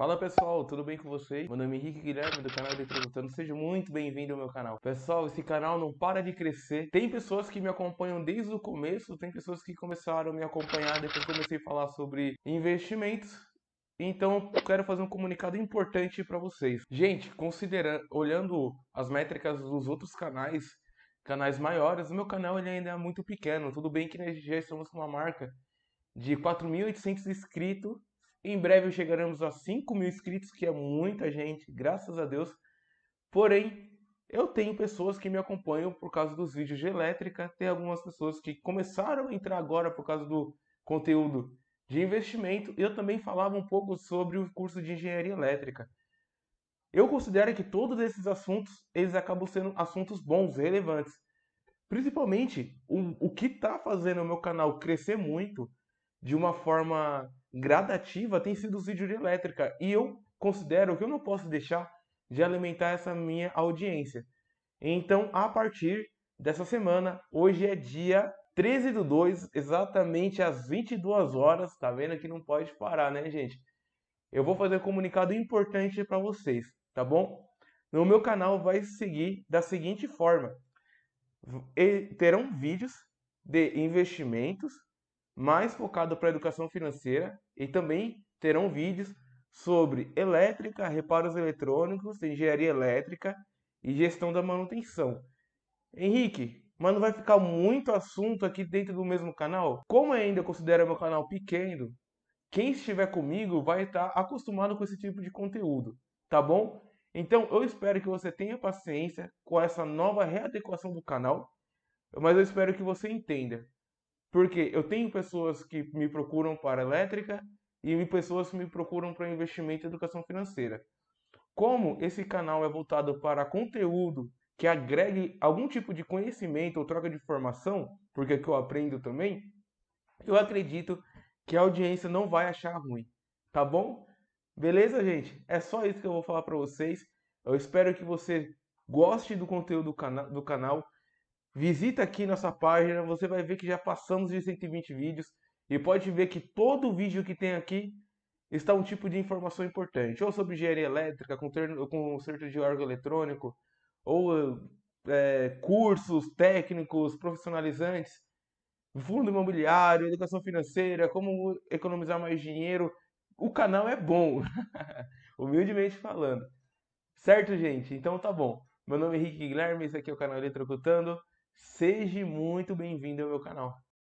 Fala pessoal, tudo bem com vocês? Meu nome é Henrique Guilherme do canal Eletrocutando, seja muito bem-vindo ao meu canal. Pessoal, esse canal não para de crescer. Tem pessoas que me acompanham desde o começo, tem pessoas que começaram a me acompanhar depois que comecei a falar sobre investimentos. Então, quero fazer um comunicado importante para vocês. Gente, considerando, olhando as métricas dos outros canais, canais maiores, o meu canal ele ainda é muito pequeno. Tudo bem que nós já estamos com uma marca de 4.800 inscritos em breve chegaremos a 5 mil inscritos, que é muita gente, graças a Deus. Porém, eu tenho pessoas que me acompanham por causa dos vídeos de elétrica, tem algumas pessoas que começaram a entrar agora por causa do conteúdo de investimento. Eu também falava um pouco sobre o curso de engenharia elétrica. Eu considero que todos esses assuntos, eles acabam sendo assuntos bons, relevantes. Principalmente o, o que está fazendo o meu canal crescer muito de uma forma gradativa, tem sido o vídeo de elétrica. E eu considero que eu não posso deixar de alimentar essa minha audiência. Então, a partir dessa semana, hoje é dia 13 do 2, exatamente às 22 horas, tá vendo que não pode parar, né, gente? Eu vou fazer um comunicado importante para vocês, tá bom? No meu canal vai seguir da seguinte forma: terão vídeos de investimentos, mais focado para educação financeira e também terão vídeos sobre elétrica, reparos eletrônicos, engenharia elétrica e gestão da manutenção. Henrique, mas não vai ficar muito assunto aqui dentro do mesmo canal? Como ainda considero meu canal pequeno, quem estiver comigo vai estar tá acostumado com esse tipo de conteúdo, tá bom? Então eu espero que você tenha paciência com essa nova readequação do canal, mas eu espero que você entenda porque eu tenho pessoas que me procuram para elétrica e pessoas que me procuram para investimento e educação financeira. Como esse canal é voltado para conteúdo que agregue algum tipo de conhecimento ou troca de informação, porque é que eu aprendo também, eu acredito que a audiência não vai achar ruim, tá bom? Beleza, gente? É só isso que eu vou falar para vocês. Eu espero que você goste do conteúdo do canal Visita aqui nossa página, você vai ver que já passamos de 120 vídeos e pode ver que todo vídeo que tem aqui está um tipo de informação importante, ou sobre engenharia elétrica, conserto de órgão eletrônico, ou é, cursos técnicos profissionalizantes, fundo imobiliário, educação financeira, como economizar mais dinheiro. O canal é bom, humildemente falando. Certo, gente? Então tá bom. Meu nome é Henrique Guilherme, esse aqui é o canal Eletrocutando. Seja muito bem-vindo ao meu canal.